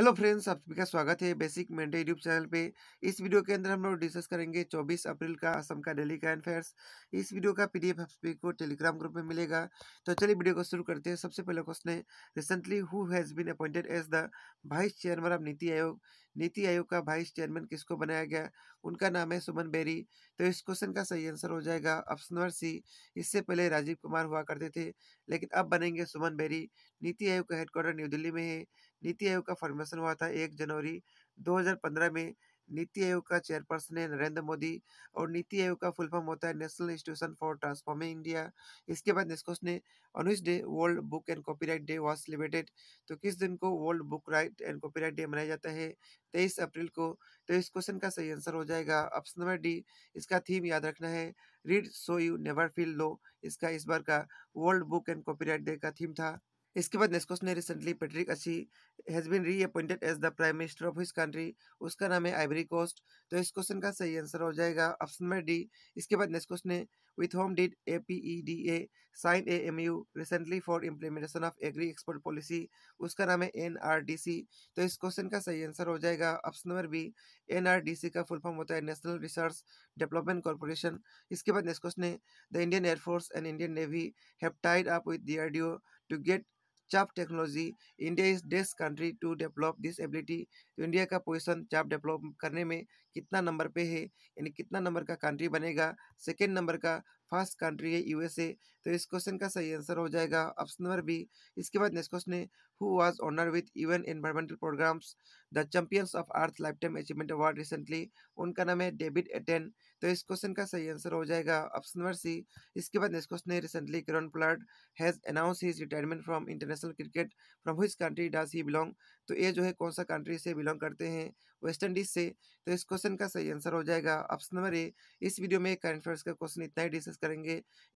hello friends आप सभी का स्वागत है बेसिक मेंटे यूट्यूब चैनल पे इस वीडियो के अंदर हम लोग डिस्कस करेंगे 24 अप्रैल का असम का डेली का अफेयर्स इस वीडियो का पीडीएफ आप सभी को टेलीग्राम ग्रुप में मिलेगा तो चलिए वीडियो को शुरू करते हैं सबसे पहले क्वेश्चन है recently who has been appointed as the vice chairman of NITI Aayog नीति आयोग का वाइस चेयरमैन किसको बनाया गया उनका नाम है सुमन बेरी तो इस क्वेश्चन का सही आंसर हो जाएगा ऑप्शन नंबर सी इससे पहले राजीव कुमार हुआ करते थे लेकिन अब बनेंगे सुमन बेरी नीति आयोग का हेडक्वार्टर न्यू दिल्ली में है नीति आयोग का फॉर्मेशन हुआ था एक जनवरी दो में नीति आयोग का चेयरपर्सन है नरेंद्र मोदी और नीति आयोग का फुल फॉर्म होता है national institution for transforming India इसके बाद नेस्कोस ने on day world book and copyright day was celebrated तो किस दिन को world book right and copyright day मनाया जाता है तेईस अप्रैल को तो इस क्वेश्चन का सही आंसर हो जाएगा ऑप्शन नंबर डी इसका थीम याद रखना है read so you never feel low इसका इस बार का world book and copyright day का थीम था इसके बाद नेस्कोस ने recently Patrick Achi has been reappointed as the prime minister of his country उसका नाम है आइवरी कोस्ट तो इस क्वेश्चन का सही आंसर हो जाएगा ऑप्शन नंबर डी इसके बाद नेस्कोस ने with whom did A P E D A sign a M U recently for implementation of agri export policy उसका नाम है एन आर डी सी तो इस क्वेश्चन का सही आंसर हो जाएगा option number B N R D C का फुल फॉर्म होता है नेशनल रिसर्च डेवलपमेंट कॉरपोरेशन इसके बाद नेस्कोस ने the Indian air force and Indian navy have tied up with D R D O to get chaff technology India is डेस्ट country to develop this ability तो India का position chaff develop करने में कितना नंबर पे है यानी कितना नंबर का कंट्री बनेगा सेकेंड नंबर का फर्स्ट कंट्री है यूएसए तो इस क्वेश्चन का सही आंसर हो जाएगा ऑप्शन नंबर बी इसके बाद नेक्स्ट क्वेश्चन है who was honoured with UN environmental programmes the champions of earth lifetime achievement award recently उनका नाम है डेविड एटेन तो इस क्वेश्चन का सही आंसर हो जाएगा ऑप्शन नंबर सी इसके बाद नेक्स्ट क्वेश्चन है recently Kieron Pollard has announce his retirement from international cricket from his country does he belong तो ये जो है कौन सा कंट्री से बिलोंग करते हैं वेस्ट इंडीज से तो इस क्वेश्चन का सही आंसर हो जाएगा ऑप्शन नंबर ए इस वीडियो में करंट अफेयर्स का क्वेश्चन इतना ही डिस्कस करेंगे